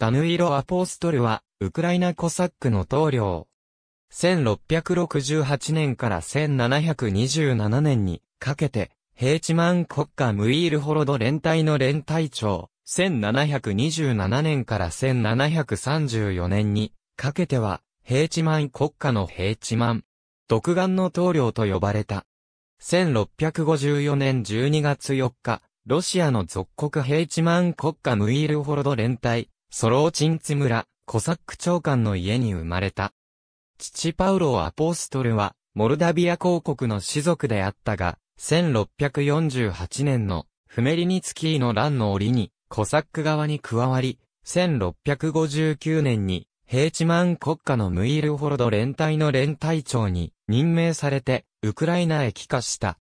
ダヌイロ・アポーストルは、ウクライナコサックの統領。1668年から1727年にかけて、ヘーチマン国家ムイールホロド連隊の連隊長、1727年から1734年にかけては、ヘーチマン国家のヘーチマン、独眼の統領と呼ばれた。1654年12月4日、ロシアの属国ヘーチマン国家ムイールホロド連隊、ソローチンツ村、コサック長官の家に生まれた。父パウロ・アポストルは、モルダビア公国の士族であったが、1648年のフメリニツキーの乱の折に、コサック側に加わり、1659年に、ヘイチマン国家のムイルホロド連隊の連隊長に任命されて、ウクライナへ帰化した。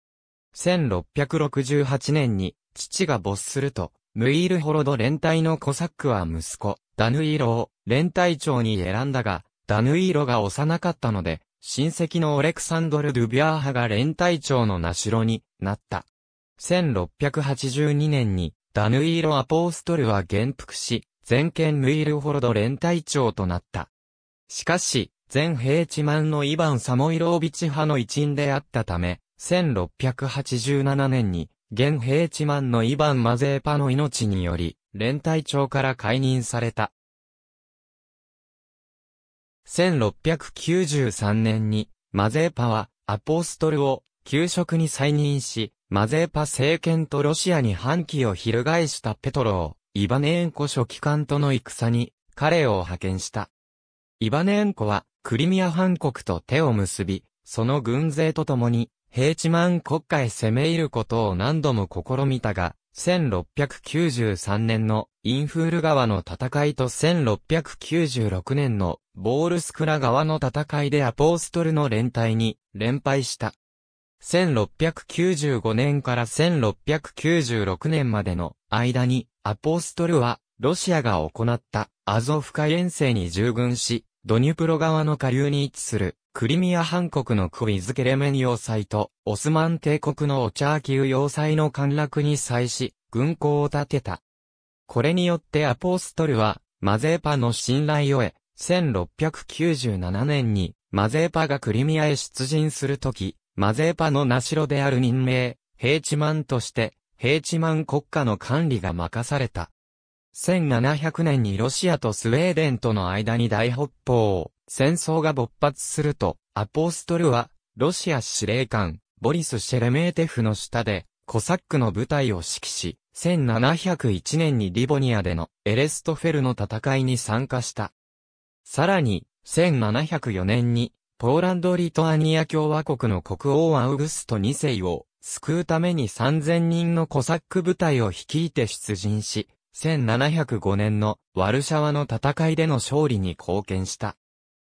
1668年に、父が没すると、ムイールホロド連隊のコサックは息子、ダヌイロを連隊長に選んだが、ダヌイロが幼かったので、親戚のオレクサンドル・ドゥビアーハが連隊長の名城になった。1682年に、ダヌイロ・アポーストルは元服し、全権ムイールホロド連隊長となった。しかし、全平地ンのイヴァン・サモイロービチ派の一員であったため、1687年に現平地マンのイバン・マゼーパの命により、連隊長から解任された。1693年に、マゼーパは、アポストルを、給職に再任し、マゼーパ政権とロシアに反旗を翻したペトロを、イバネーンコ書記官との戦に、彼を派遣した。イバネーンコは、クリミア半国と手を結び、その軍勢と共に、ヘ地チマン国家へ攻め入ることを何度も試みたが、1693年のインフール川の戦いと1696年のボールスクラ川の戦いでアポーストルの連帯に連敗した。1695年から1696年までの間にアポーストルはロシアが行ったアゾフ海遠征に従軍し、ドニュプロ川の下流に位置するクリミア半国のクイズケレメン要塞と、オスマン帝国のオチャーキー要塞の陥落に際し、軍港を建てた。これによってアポストルは、マゼーパの信頼を得、1697年に、マゼーパがクリミアへ出陣するとき、マゼーパの名城である任命、ヘイチマンとして、ヘイチマン国家の管理が任された。1700年にロシアとスウェーデンとの間に大北方、戦争が勃発すると、アポストルは、ロシア司令官、ボリス・シェレメーテフの下で、コサックの部隊を指揮し、1701年にリボニアでのエレストフェルの戦いに参加した。さらに、1704年に、ポーランド・リトアニア共和国の国王アウグスト2世を救うために3000人のコサック部隊を率いて出陣し、1705年のワルシャワの戦いでの勝利に貢献した。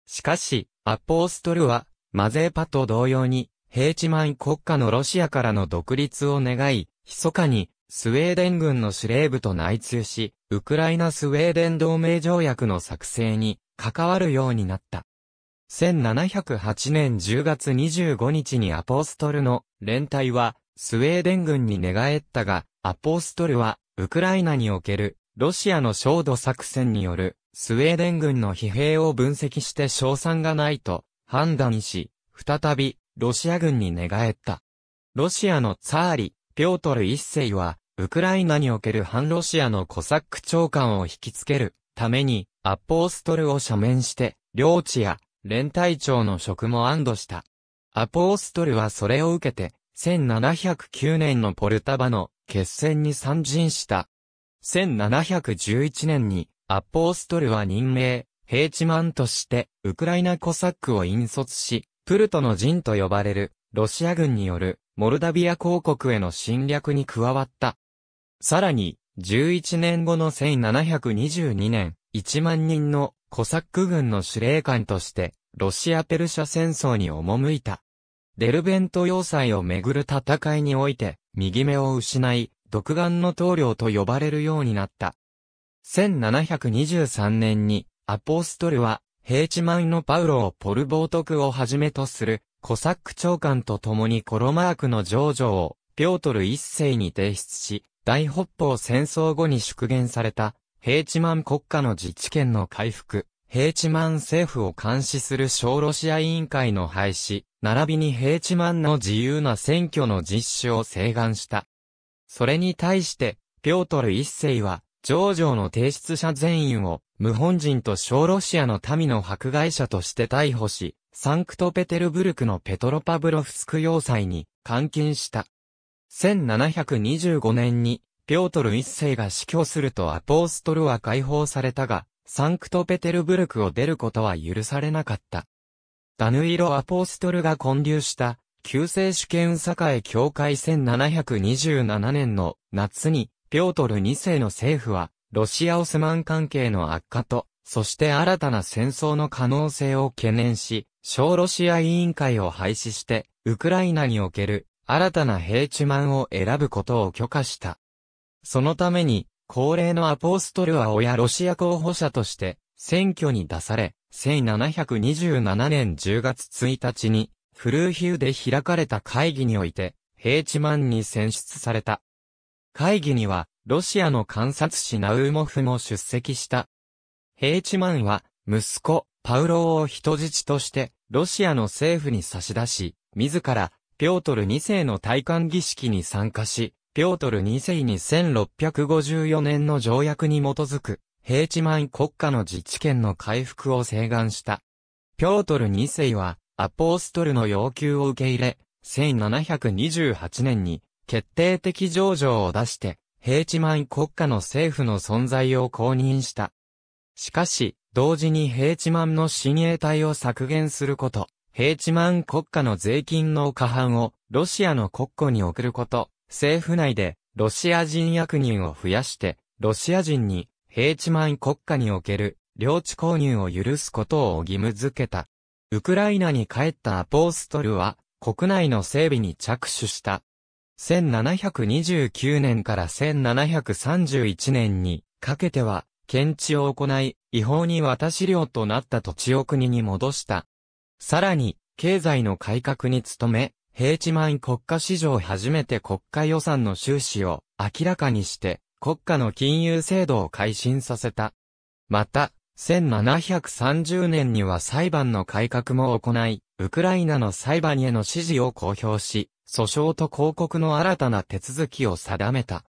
しかし、アポーストルは、マゼーパと同様に、ヘイチマン国家のロシアからの独立を願い、密かに、スウェーデン軍の司令部と内通し、ウクライナスウェーデン同盟条約の作成に関わるようになった。1708年10月25日にアポストルの連隊はスウェーデン軍に寝返ったが、アポストルはウクライナにおけるロシアの焦土作戦によるスウェーデン軍の疲弊を分析して賞賛がないと判断し、再びロシア軍に寝返った。ロシアのツァーリ、ピョートル一世は、ウクライナにおける反ロシアのコサック長官を引きつけるために、アポーストルを赦免して、領地や連隊長の職も安堵した。アポーストルはそれを受けて、1709年のポルタバの決戦に参陣した。1711年にアポーストルは任命、ヘイチマンとして、ウクライナコサックを引率し、プルトの陣と呼ばれる、ロシア軍による、モルダビア公国への侵略に加わった。さらに、11年後の1722年、1万人のコサック軍の司令官として、ロシア・ペルシャ戦争に赴いた。デルベント要塞をめぐる戦いにおいて、右目を失い、独眼の棟梁と呼ばれるようになった。1723年に、アポストルは、平地ンのパウロをポルボートクをはじめとする、コサック長官と共にコロマークの上場を、ピョートル一世に提出し、大北方戦争後に縮減された、平地ン国家の自治権の回復、平地ン政府を監視する小ロシア委員会の廃止、並びに平地ンの自由な選挙の実施を請願した。それに対して、ピョートル一世は、上場の提出者全員を、無本人と小ロシアの民の迫害者として逮捕し、サンクトペテルブルクのペトロパブロフスク要塞に監禁した。1725年に、ピョートル一世が死去するとアポーストルは解放されたが、サンクトペテルブルクを出ることは許されなかった。ダヌイロ・アポーストルが建立した、旧世主権栄教会1727年の夏にピョートル2世の政府は、ロシア・オスマン関係の悪化と、そして新たな戦争の可能性を懸念し、小ロシア委員会を廃止して、ウクライナにおける新たな平地マンを選ぶことを許可した。そのために、恒例のアポストルは親ロシア候補者として、選挙に出され、1727年10月1日に、フルーヒュで開かれた会議において、平地マンに選出された。会議には、ロシアの観察士ナウーモフも出席した。ヘイチマンは、息子、パウロを人質として、ロシアの政府に差し出し、自ら、ピョートル2世の戴冠儀式に参加し、ピョートル2世に1654年の条約に基づく、ヘイチマン国家の自治権の回復を請願した。ピョートル2世は、アポーストルの要求を受け入れ、1728年に決定的上場を出して、平地満国家の政府の存在を公認した。しかし、同時に平地満の親衛隊を削減すること、平地満国家の税金の過半をロシアの国庫に送ること、政府内でロシア人役人を増やして、ロシア人に平地満国家における領地購入を許すことを義務づけた。ウクライナに帰ったアポーストルは、国内の整備に着手した。1729年から1731年にかけては、検地を行い、違法に渡し料となった土地を国に戻した。さらに、経済の改革に努め、平地満国家史上初めて国家予算の収支を明らかにして、国家の金融制度を改新させた。また、1730年には裁判の改革も行い、ウクライナの裁判への支持を公表し、訴訟と広告の新たな手続きを定めた。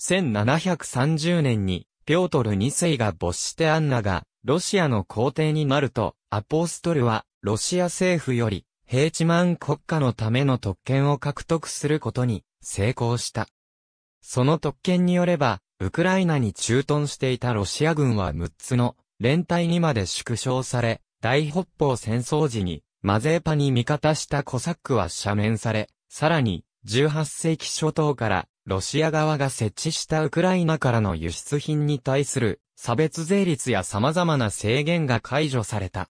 1730年に、ピョートル2世が没してアンナが、ロシアの皇帝になると、アポストルは、ロシア政府より、ヘーチマン国家のための特権を獲得することに成功した。その特権によれば、ウクライナに駐屯していたロシア軍は6つの連隊にまで縮小され、大北方戦争時に、マゼーパに味方したコサックは赦免され、さらに、18世紀初頭からロシア側が設置したウクライナからの輸出品に対する差別税率や様々な制限が解除された。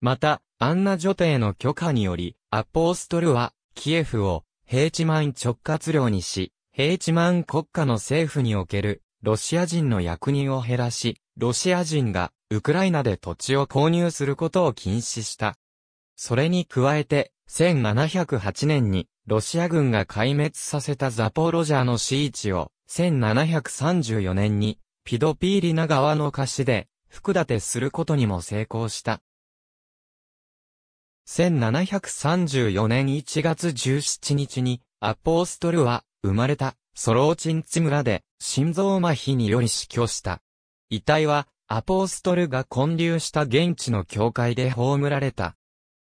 また、アンナ女帝の許可により、アポーストルは、キエフを、平地満直轄領にし、平地満国家の政府における、ロシア人の役人を減らし、ロシア人が、ウクライナで土地を購入することを禁止した。それに加えて、1708年に、ロシア軍が壊滅させたザポロジャーの市域を、1734年に、ピドピーリナ川の貸しで、福立てすることにも成功した。1734年1月17日に、アポーストルは、生まれた、ソローチンチ村で、心臓麻痺により死去した。遺体は、アポーストルが建立した現地の教会で葬られた。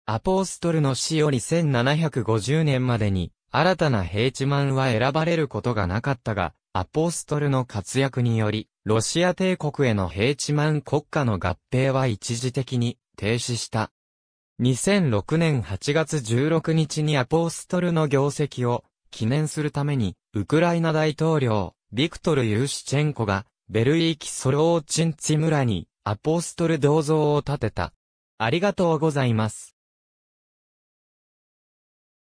アポストルの死より1750年までに、新たなヘイチマンは選ばれることがなかったが、アポストルの活躍により、ロシア帝国へのヘイチマン国家の合併は一時的に停止した。2006年8月16日にアポストルの業績を記念するために、ウクライナ大統領、ビクトル・ユーシチェンコが、ベルイーキ・ソローチンツィ村に、アポストル銅像を建てた。ありがとうございます。